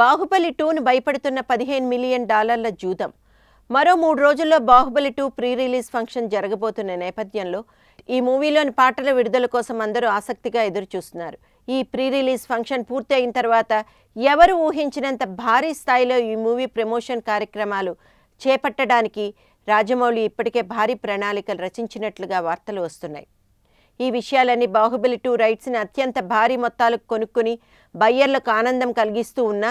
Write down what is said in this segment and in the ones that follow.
బాహుబలి టూను భయపడుతున్న పదిహేను మిలియన్ డాలర్ల జూదం మరో మూడు రోజుల్లో Baahubali two pre release function జరగబోతున్న నేపథ్యంలో ఈ మూవీలోని పాటల విడుదల కోసం అందరూ ఆసక్తిగా ఎదురుచూస్తున్నారు ఈ ప్రీ రిలీజ్ ఫంక్షన్ పూర్తి అయిన తర్వాత ఎవరు ఊహించినంత భారీ స్థాయిలో ఈ మూవీ ప్రమోషన్ కార్యక్రమాలు చేపట్టడానికి రాజమౌళి ఇప్పటికే భారీ ప్రణాళికలు రచించినట్లుగా వార్తలు వస్తున్నాయి ఈ విషయాలన్నీ బాహుబలి టూ రైట్స్ని అత్యంత భారీ మొత్తాలకు కొనుక్కుని బయ్యర్లకు ఆనందం కలిగిస్తూ ఉన్నా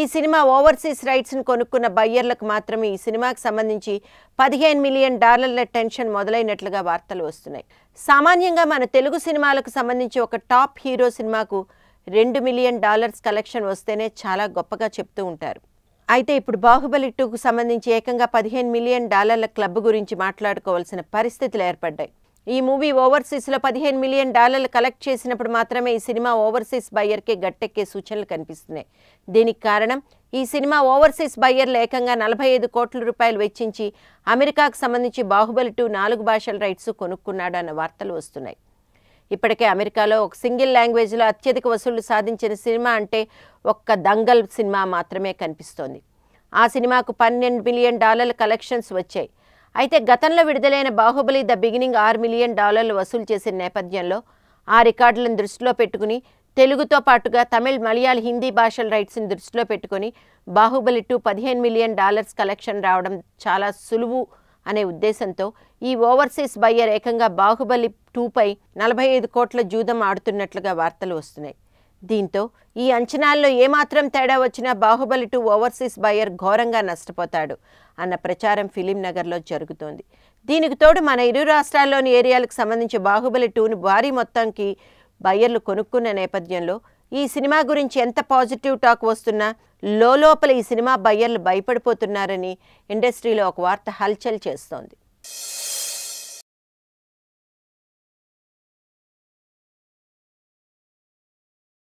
ఈ సినిమా ఓవర్సీస్ రైట్స్ను కొనుక్కున్న బయ్యర్లకు మాత్రమే ఈ సినిమాకు సంబంధించి పదిహేను మిలియన్ డాలర్ల టెన్షన్ మొదలైనట్లుగా వార్తలు వస్తున్నాయి సామాన్యంగా మన తెలుగు సినిమాలకు సంబంధించి ఒక టాప్ హీరో సినిమాకు రెండు మిలియన్ డాలర్స్ కలెక్షన్ వస్తేనే చాలా గొప్పగా చెప్తూ ఉంటారు అయితే ఇప్పుడు బాహుబలి టూకు సంబంధించి ఏకంగా పదిహేను మిలియన్ డాలర్ల క్లబ్ గురించి మాట్లాడుకోవాల్సిన పరిస్థితులు ఏర్పడ్డాయి ఈ మూవీ ఓవర్సీస్లో పదిహేను మిలియన్ డాలర్లు కలెక్ట్ చేసినప్పుడు మాత్రమే ఈ సినిమా ఓవర్సీస్ బయ్యర్కే గట్టెక్కే సూచనలు కనిపిస్తున్నాయి దీనికి కారణం ఈ సినిమా ఓవర్సీస్ బయ్యర్లు ఏకంగా నలభై ఐదు కోట్ల రూపాయలు వెచ్చించి అమెరికాకు సంబంధించి బాహుబలి టూ నాలుగు భాషల రైట్స్ కొనుక్కున్నాడు అన్న వార్తలు వస్తున్నాయి ఇప్పటికే అమెరికాలో ఒక సింగిల్ లాంగ్వేజ్లో అత్యధిక వసూళ్లు సాధించిన సినిమా అంటే ఒక్క దంగల్ సినిమా మాత్రమే కనిపిస్తోంది ఆ సినిమాకు పన్నెండు మిలియన్ డాలర్ల కలెక్షన్స్ వచ్చాయి అయితే గతంలో విడుదలైన బాహుబలి ద బిగినింగ్ ఆరు మిలియన్ డాలర్లు వసూలు చేసిన నేపథ్యంలో ఆ రికార్డులను దృష్టిలో పెట్టుకుని తెలుగుతో పాటుగా తమిళ్ మలయాళ హిందీ భాషల రైట్స్ని దృష్టిలో పెట్టుకుని బాహుబలి టూ పదిహేను మిలియన్ డాలర్స్ కలెక్షన్ రావడం చాలా సులువు అనే ఉద్దేశంతో ఈ ఓవర్సీస్ బయ్యర్ ఏకంగా బాహుబలి టూపై నలభై ఐదు కోట్ల జూదం ఆడుతున్నట్లుగా వార్తలు వస్తున్నాయి దీంతో ఈ అంచనాల్లో ఏమాత్రం తేడా వచ్చినా బాహుబలి టూ ఓవర్సీస్ బయర్ ఘోరంగా నష్టపోతాడు అన్న ప్రచారం ఫిలిం నగర్లో జరుగుతోంది దీనికి తోడు మన ఇరు రాష్ట్రాల్లోని ఏరియాలకు సంబంధించి బాహుబలి టూను భారీ మొత్తంకి బయ్యర్లు కొనుక్కున్న నేపథ్యంలో ఈ సినిమా గురించి ఎంత పాజిటివ్ టాక్ వస్తున్నా లోపల ఈ సినిమా బయ్యర్లు భయపడిపోతున్నారని ఇండస్ట్రీలో ఒక వార్త హల్చల్ చేస్తోంది